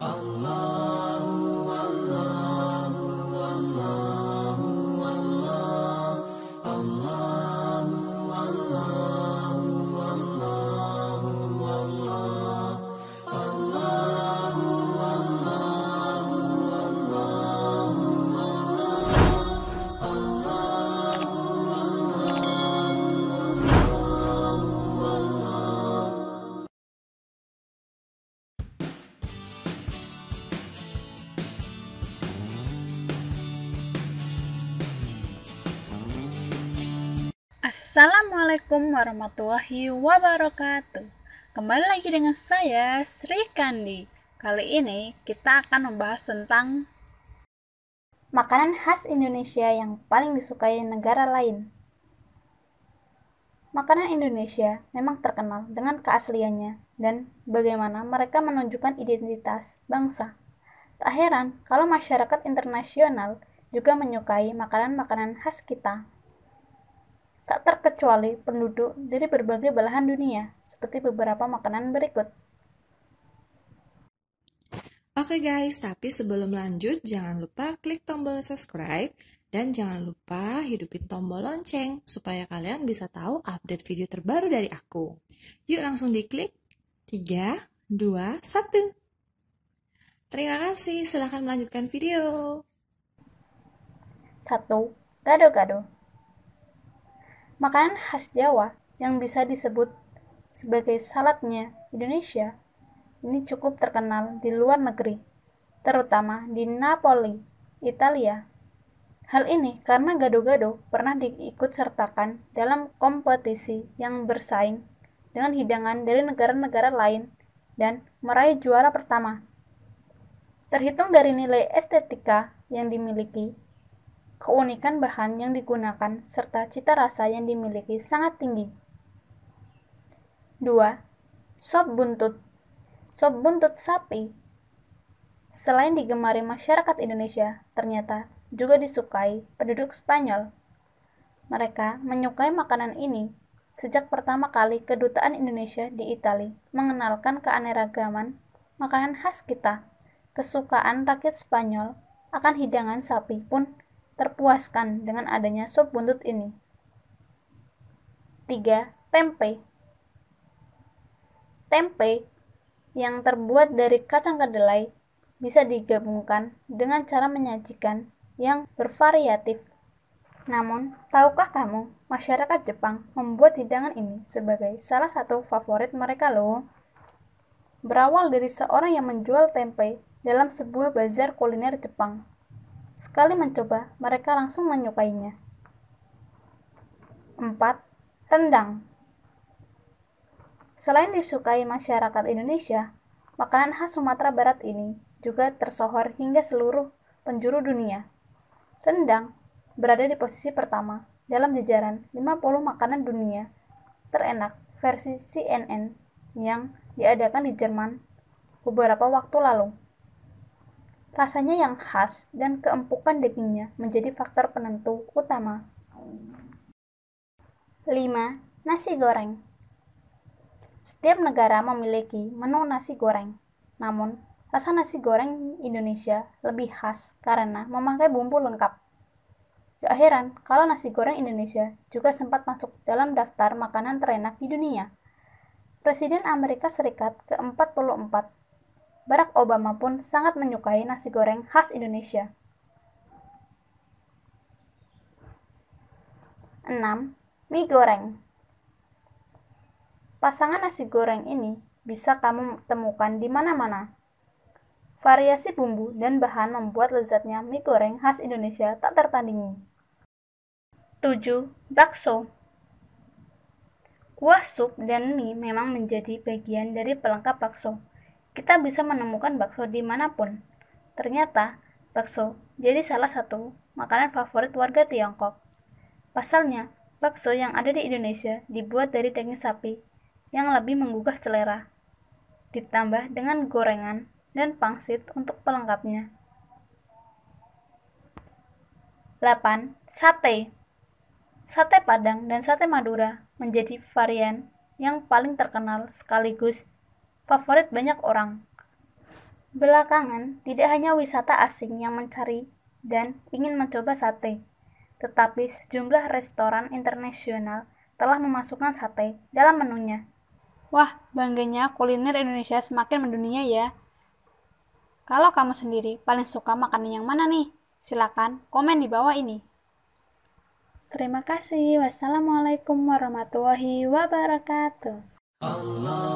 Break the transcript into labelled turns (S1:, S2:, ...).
S1: Allah. Assalamualaikum warahmatullahi wabarakatuh. Kembali lagi dengan saya Sri Kandi. Kali ini kita akan membahas tentang makanan khas Indonesia yang paling disukai negara lain. Makanan Indonesia memang terkenal dengan keasliannya dan bagaimana mereka menunjukkan identitas bangsa. Tak heran kalau masyarakat internasional juga menyukai makanan-makanan khas kita tak terkecuali penduduk dari berbagai belahan dunia, seperti beberapa makanan berikut. Oke guys, tapi sebelum lanjut jangan lupa klik tombol subscribe dan jangan lupa hidupin tombol lonceng supaya kalian bisa tahu update video terbaru dari aku. Yuk langsung diklik. 3, 2, 1. Terima kasih, silahkan melanjutkan video. 1. Gado-gado. Makanan khas Jawa yang bisa disebut sebagai saladnya Indonesia ini cukup terkenal di luar negeri, terutama di Napoli, Italia. Hal ini karena gado-gado pernah diikut sertakan dalam kompetisi yang bersaing dengan hidangan dari negara-negara lain dan meraih juara pertama. Terhitung dari nilai estetika yang dimiliki, keunikan bahan yang digunakan, serta cita rasa yang dimiliki sangat tinggi. 2. Sop buntut Sop buntut sapi Selain digemari masyarakat Indonesia, ternyata juga disukai penduduk Spanyol. Mereka menyukai makanan ini sejak pertama kali kedutaan Indonesia di Italia mengenalkan keanekaragaman makanan khas kita. Kesukaan rakyat Spanyol akan hidangan sapi pun terpuaskan dengan adanya sup buntut ini. 3. Tempe Tempe yang terbuat dari kacang kedelai bisa digabungkan dengan cara menyajikan yang bervariatif. Namun, tahukah kamu, masyarakat Jepang membuat hidangan ini sebagai salah satu favorit mereka loh. Berawal dari seorang yang menjual tempe dalam sebuah bazar kuliner Jepang Sekali mencoba, mereka langsung menyukainya. 4. Rendang Selain disukai masyarakat Indonesia, makanan khas Sumatera Barat ini juga tersohor hingga seluruh penjuru dunia. Rendang berada di posisi pertama dalam jajaran 50 makanan dunia terenak versi CNN yang diadakan di Jerman beberapa waktu lalu. Rasanya yang khas dan keempukan dagingnya menjadi faktor penentu utama. 5. Nasi goreng Setiap negara memiliki menu nasi goreng. Namun, rasa nasi goreng Indonesia lebih khas karena memakai bumbu lengkap. Gak heran kalau nasi goreng Indonesia juga sempat masuk dalam daftar makanan terenak di dunia. Presiden Amerika Serikat ke-44 Barack Obama pun sangat menyukai nasi goreng khas Indonesia. 6. Mie goreng Pasangan nasi goreng ini bisa kamu temukan di mana-mana. Variasi bumbu dan bahan membuat lezatnya mie goreng khas Indonesia tak tertandingi. 7. Bakso Kuah sup dan mie memang menjadi bagian dari pelengkap bakso. Kita bisa menemukan bakso dimanapun. Ternyata, bakso jadi salah satu makanan favorit warga Tiongkok. Pasalnya, bakso yang ada di Indonesia dibuat dari daging sapi yang lebih menggugah selera. Ditambah dengan gorengan dan pangsit untuk pelengkapnya. 8. Sate Sate Padang dan Sate Madura menjadi varian yang paling terkenal sekaligus favorit banyak orang. Belakangan, tidak hanya wisata asing yang mencari dan ingin mencoba sate, tetapi sejumlah restoran internasional telah memasukkan sate dalam menunya. Wah, bangganya kuliner Indonesia semakin mendunia ya. Kalau kamu sendiri paling suka makanan yang mana nih? Silakan komen di bawah ini. Terima kasih. Wassalamualaikum warahmatullahi wabarakatuh. Allah.